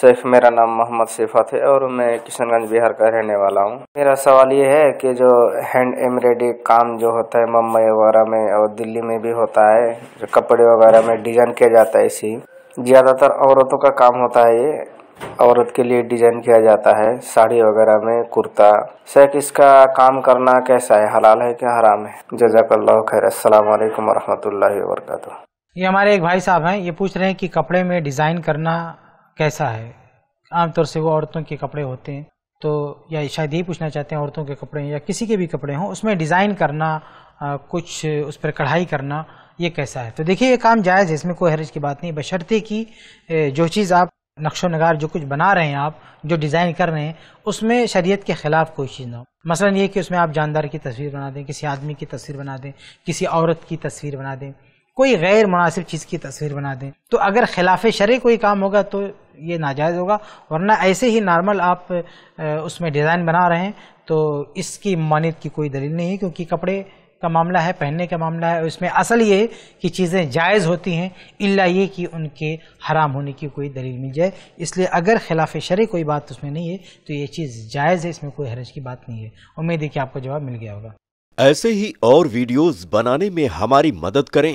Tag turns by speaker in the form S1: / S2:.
S1: सैफ मेरा नाम मोहम्मद सिफत है और मैं किशनगंज बिहार का रहने वाला हूँ मेरा सवाल ये है कि जो हैंड एम्ब्रॉयडरी काम जो होता है मुंबई वगैरह में और दिल्ली में भी होता है जो कपड़े वगैरह में डिजाइन किया जाता है इसी ज़्यादातर औरतों का काम होता है ये औरत के लिए डिजाइन किया जाता है साड़ी वगैरह में कुर्ता शेख इसका काम करना कैसा है हलाल है क्या हराम है जजाकल्ला खैर वरहमत वरहमल वर्क
S2: ये हमारे एक भाई साहब हैं ये पूछ रहे हैं कि कपड़े में डिज़ाइन करना कैसा है आमतौर से वो औरतों के कपड़े होते हैं तो या शायद यही पूछना चाहते हैं औरतों के कपड़े या किसी के भी कपड़े हों उसमें डिज़ाइन करना आ, कुछ उस पर कढ़ाई करना ये कैसा है तो देखिए ये काम जायज़ है इसमें कोई हरज की बात नहीं बशर्ते कि जो चीज़ आप नक्शो नगार जो कुछ बना रहे हैं आप जो डिज़ाइन कर रहे हैं उसमें शरीयत के ख़िलाफ़ कोई चीज़ ना हो मसलन ये कि उसमें आप जानदार की तस्वीर बना दें किसी आदमी की तस्वीर बना दें किसी औरत की तस्वीर बना दें कोई गैर मुनासिब चीज़ की तस्वीर बना दें तो अगर खिलाफ शर् कोई काम होगा तो ये नाजायज़ होगा वरना ऐसे ही नॉर्मल आप उसमें डिज़ाइन बना रहे हैं तो इसकी मानियत की कोई दलील नहीं है क्योंकि कपड़े का मामला है पहनने का मामला है इसमें असल ये है कि चीज़ें जायज़ होती हैं इल्ला ये कि उनके हराम होने की कोई दलील मिल जाए इसलिए अगर खिलाफ शर् कोई बात उसमें नहीं है तो ये चीज़ जायज़ है इसमें कोई हरज की बात नहीं है उम्मीद है कि आपको जवाब मिल गया होगा
S3: ऐसे ही और वीडियोस बनाने में हमारी मदद करें